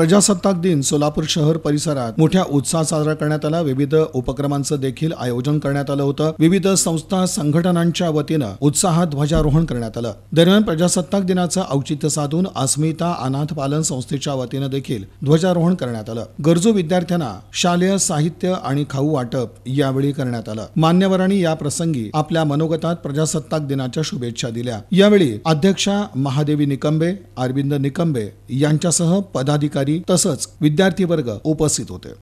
प्रजासत्ताक दिन सोलापूर शहर परिसरात मोठ्या उत्साहात साजरा करण्यात आला विविध उपक्रमांचं देखील आयोजन करण्यात आलं होतं विविध संस्था संघटनांच्या वतीनं उत्साहात ध्वजारोहण करण्यात आलं दरम्यान प्रजासत्ताक दिनाचं औचित्य साधून अस्मिता अनाथ पालन संस्थेच्या वतीनं देखील ध्वजारोहण करण्यात आलं गरजू विद्यार्थ्यांना शालेय साहित्य आणि खाऊ वाटप यावेळी करण्यात आलं मान्यवरांनी या प्रसंगी आपल्या मनोगतात प्रजासत्ताक दिनाच्या शुभेच्छा दिल्या यावेळी अध्यक्षा महादेवी निकंबे अरविंद निकंबे यांच्यासह पदाधिकारी अधिकारी तसंच विद्यार्थी वर्ग उपस्थित होते